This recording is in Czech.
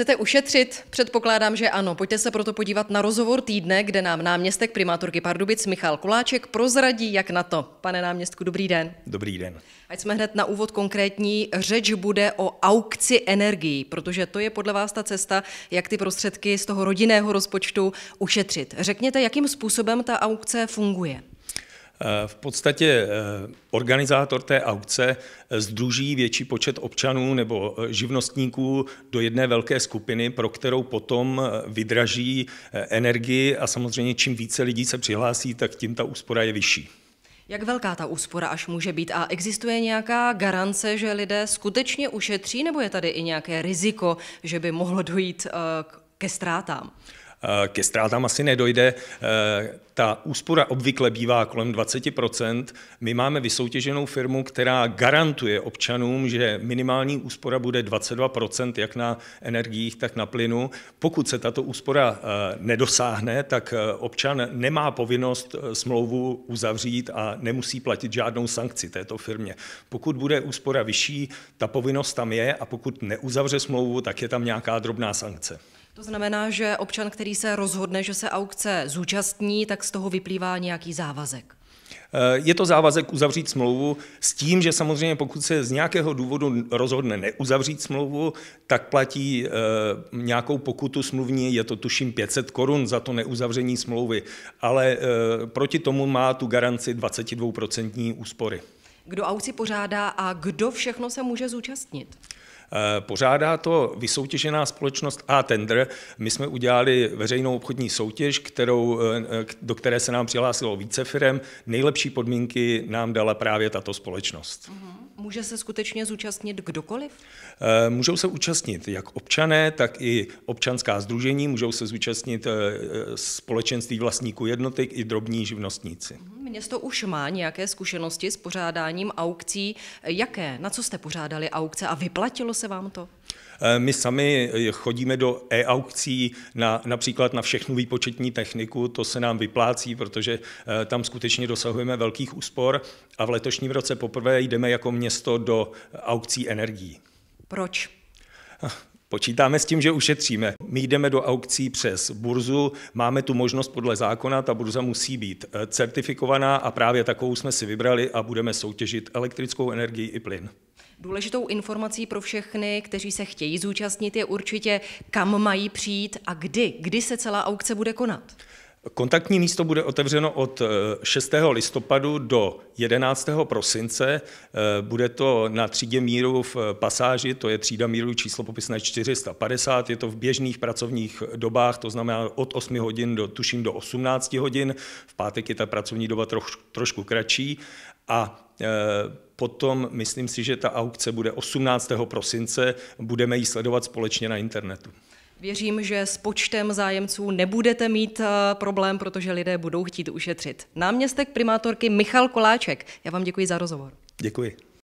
Chcete ušetřit? Předpokládám, že ano. Pojďte se proto podívat na rozhovor týdne, kde nám náměstek primátorky Pardubic Michal Kuláček prozradí, jak na to. Pane náměstku, dobrý den. Dobrý den. Ať jsme hned na úvod konkrétní, řeč bude o aukci energií, protože to je podle vás ta cesta, jak ty prostředky z toho rodinného rozpočtu ušetřit. Řekněte, jakým způsobem ta aukce funguje? V podstatě eh, organizátor té aukce združí eh, větší počet občanů nebo eh, živnostníků do jedné velké skupiny, pro kterou potom vydraží energii a samozřejmě čím více lidí se přihlásí, tak tím ta úspora je vyšší. Jak velká ta úspora až může být a existuje nějaká garance, že lidé skutečně ušetří nebo je tady i nějaké riziko, že by mohlo dojít k ke ztrátám? Eh, ke ztrátám asi nedojde. Eh, ta úspora obvykle bývá kolem 20%. My máme vysoutěženou firmu, která garantuje občanům, že minimální úspora bude 22%, jak na energiích, tak na plynu. Pokud se tato úspora eh, nedosáhne, tak občan nemá povinnost smlouvu uzavřít a nemusí platit žádnou sankci této firmě. Pokud bude úspora vyšší, ta povinnost tam je a pokud neuzavře smlouvu, tak je tam nějaká drobná sankce. To znamená, že občan, který se rozhodne, že se aukce zúčastní, tak z toho vyplývá nějaký závazek. Eh, je to závazek uzavřít smlouvu s tím, že samozřejmě pokud se z nějakého důvodu rozhodne neuzavřít smlouvu, tak platí eh, nějakou pokutu smluvní, je to tuším 500 korun za to neuzavření smlouvy, ale eh, proti tomu má tu garanci 22% úspory. Kdo aukci pořádá a kdo všechno se může zúčastnit? Eh, pořádá to vysoutěžená společnost A-Tender. My jsme udělali veřejnou obchodní soutěž, kterou, eh, do které se nám přihlásilo více firm. Nejlepší podmínky nám dala právě tato společnost. Mhm. Může se skutečně zúčastnit kdokoliv? Eh, můžou se účastnit jak občané, tak i občanská združení, můžou se zúčastnit společenství vlastníků jednotek i drobní živnostníci. Uhum. Město už má nějaké zkušenosti s pořádáním aukcí. Jaké? Na co jste pořádali aukce a vyplatilo se vám to? Eh, my sami eh, chodíme do e-aukcí na, například na všechnu výpočetní techniku, to se nám vyplácí, protože eh, tam skutečně dosahujeme velkých úspor a v letošním roce poprvé jdeme jako město do aukcí energií. Proč? Počítáme s tím, že ušetříme. My jdeme do aukcí přes burzu, máme tu možnost podle zákona, ta burza musí být eh, certifikovaná a právě takovou jsme si vybrali a budeme soutěžit elektrickou energii i plyn. Důležitou informací pro všechny, kteří se chtějí zúčastnit, je určitě, kam mají přijít a kdy, kdy se celá aukce bude konat. Kontaktní místo bude otevřeno od 6. Eh, listopadu do 11. prosince. Eh, bude to na třídě míru v pasáži, to je třída míru číslo popisné 450. Je to v běžných pracovních dobách, to znamená od 8 hodin do, tuším, do 18 hodin. V pátek je ta pracovní doba troš, trošku kratší. A eh, potom myslím si, že ta aukce bude 18. prosince. Budeme ji sledovat společně na internetu. Věřím, že s počtem zájemců nebudete mít eh, problém, protože lidé budou chtít ušetřit. Náměstek primátorky Michal Koláček, já vám děkuji za rozhovor. Děkuji.